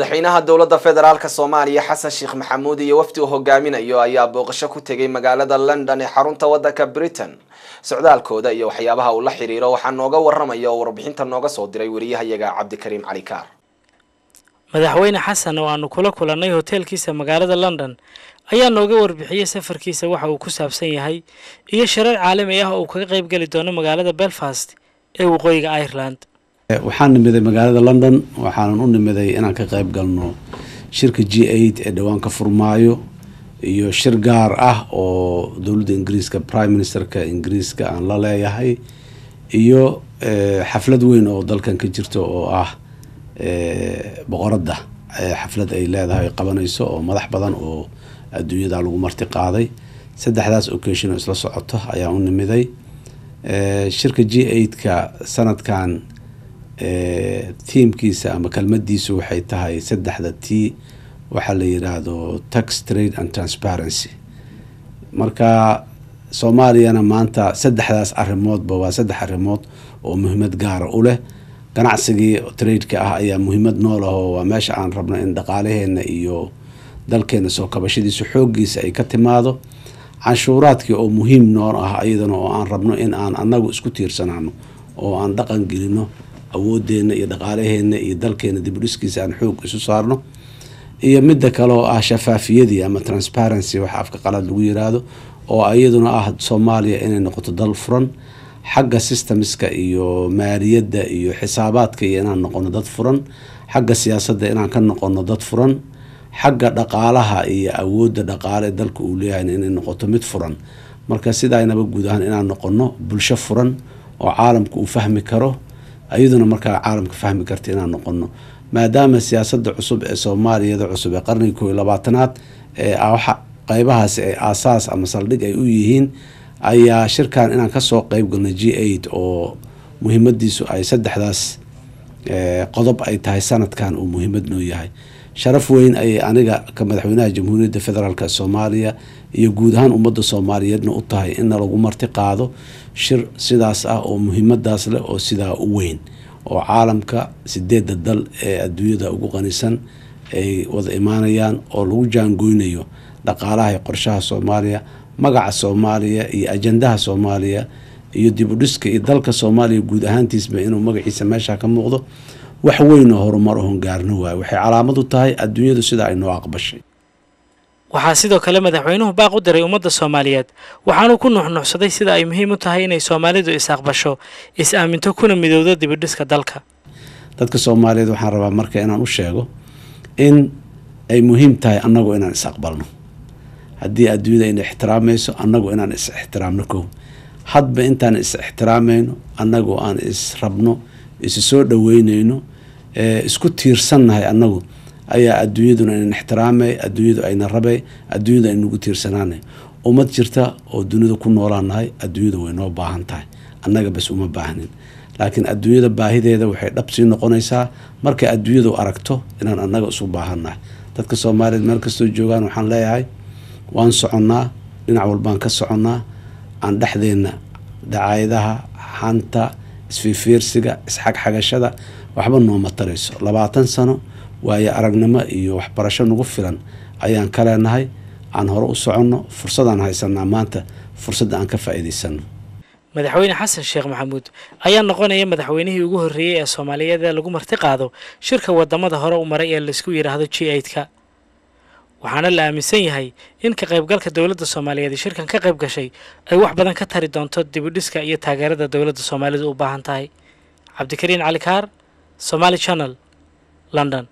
madaxweynaha dowladda federaalk soomaaliya xasan sheekh maxamuud iyo wafdi uu hogaaminayo ayaa booqasho ku tegay magaalada london ee xarunta waddanka britain socdaalkooda iyo waxyaabaha uu la xiriiro waxaa nooga warramaya oo warbixinta nooga soo diray wariyahayaga cabdikariim cali kaar madaxweyne xasan oo aanu kula kulannay hoteelkiisa magaalada london ayaa nooga warbixiyey safarkiisa waxa uu ku saabsan yahay iyo shirar caalami ah oo uu kaga qayb doono magaalada belfast ee waqooyiga ireland Eh, waxaan nimiday magaalada london waxaanan u nimiday inaan ka qayb galno shirka g eight ee dhawaanka furmaayo iyo shir gaar ah oo dowladda ingiriiska prime ministerka ingiriiska aan la leeyahay iyo eh, xaflad weyn oo dalkan ka jirto oo ah eh, boqoradda xaflad ay leedahay qabanayso oo madax badan oo adduunyada lagu marti qaaday saddexdaas occasion oo isla socoto ayaan u nimiday shirka g eight ka sanadkan tiimkiisa ama kelmadiisu waxay tahay saddexda t waxaa la yidhaahdo tax trade and transparency marka soomaaliyana maanta saddexdaas arimoodba waa saddex arimood oo muhiimad gaara u leh ganacsigii tradeka ah ayaa muhiimad nool ah oo waa meesha aan rabno in dhaqaalaheenna iyo dalkeena soo kabashadiisu xooggiisa ay ka timaado canshuuraadkii oo muhiim nool ah iyadana oo aan rabno in aan annagu isku tiirsanaano oo aan dhaqan gelino awoodeena iyo dhaqaalaheena iyo dalkeena dibudhiskiisa aan xoog isu saarno iyo mida kaleoo ah shafaafiyadii ama transparency wax afka qalaad lagu yiraahdo oo iyaduna ah soomaaliya inay noqoto dal furan xagga systemska iyo maaliyadda iyo xisaabaadka iyo inaan noqono dad furan xagga siyaasadda inaan ka noqono dad furan xagga dhaqaalaha iyo awoodda dhaqaale dalka uu leeyahayna inay noqoto mid furan marka sidaynaba guud ahaan inaan noqono bulsho furan oo caalamka uu fahmi karo ayaduna markaa caalamka fahmi karta inaan noqono maadaama siyaasada cusub ee soomaaliyada cusub ee qarnigii ko iyo labaatanaad ee qeybahaas ee aasaas ama saldhig ay u yihiin ayaa shirkan inaan kasoo qeyb galno g eight oo muhiimadiisu ay saddexdaas eh, qodob ay tahay sanadkan uu muhiimad noo yahay sharaf weyn ayay aniga ka madaxweynaha jamhuuriyadda federaalk soomaaliya iyo guud ahaan ummadda soomaaliyeedna u tahay inna lagu marti qaado shir sidaas ah oo muhiimadaas leh oo sidaa u weyn oo caalamka sideedda dal ee adduunyada ugu qanisan ay wada imaanayaan oo lagu jaangoynayo dhaqaalaha iyo qorshaha soomaaliya magaca soomaaliya iyo ajendaha soomaaliya iyo dibudhiska iyo dalka soomaaliya guud ahaantiisba inuu magaciisa meeshaa ka muuqdo wax weynoo horumar oon gaarno waaye waxay calaamadu tahay adduunyadu sida ay noo aqbashay waxaa sidoo kale madaxweynuhu baaq u diray ummadda soomaaliyeed waxaanu ku nuxnuxsaday sida ay muhiim u tahay inay soomaalidu is aqbasho is aaminto kuna midowdo dibidhiska dalka dadka soomaaliyeed waxaan rabaa marka inaan u sheego in ay muhiim tahay annagu inaan is aqbalno haddii adduunyada ina ixtiraamayso annagu inaan is ixtiraamno kow hadba intaan is ixtiraamayno annagoo aan is rabno isu soo dhoweynayno isku tiirsannahay annagu ayaa adduunyaduna inan ixtiraamay adduunyadu ayna rabay adduunyadu aynagu tiirsanaanay umad jirta oo dunida ku noolaanahay adduunyadu way noo baahan tahay annaga bas uma baahnin laakiin adduunyada baahideeda waxay dhab sii noqonaysaa markay adduunyadu aragto inaan annaga isu baahannahay dadka soomaaliyeed meel kastoo joogaan waxaan leeyahay waan soconnaa dhinac walbaan ka soconnaa aan dhexdeenna dacaayadaha xanta isfiifiirsiga isxagxagashada waxba nooma tarayso labaatan sano waayo aragnimo iyo waxbarasho nagu filan ayaan ka leenahay aan hore u soconno fursadaan haysanaa maanta fursadda aan ka faa'iidaysano madaxweyne xasan sheekh maxamuud ayaa noqonaya madaxweynihii ugu horreeyey ee soomaaliyada lagu marti qaado shirka wadamada hore u maray ee laysku yidhaahdo g aidka waxaana la aaminsan yahay in ka qaybgalka dowladda soomaaliyeed shirkan ka qayb gashay ay wax badan ka tari doonto dibudhiska iyo taageerada dowladda soomaalidu u baahan tahay cabdikariin cali kaar Somali channel London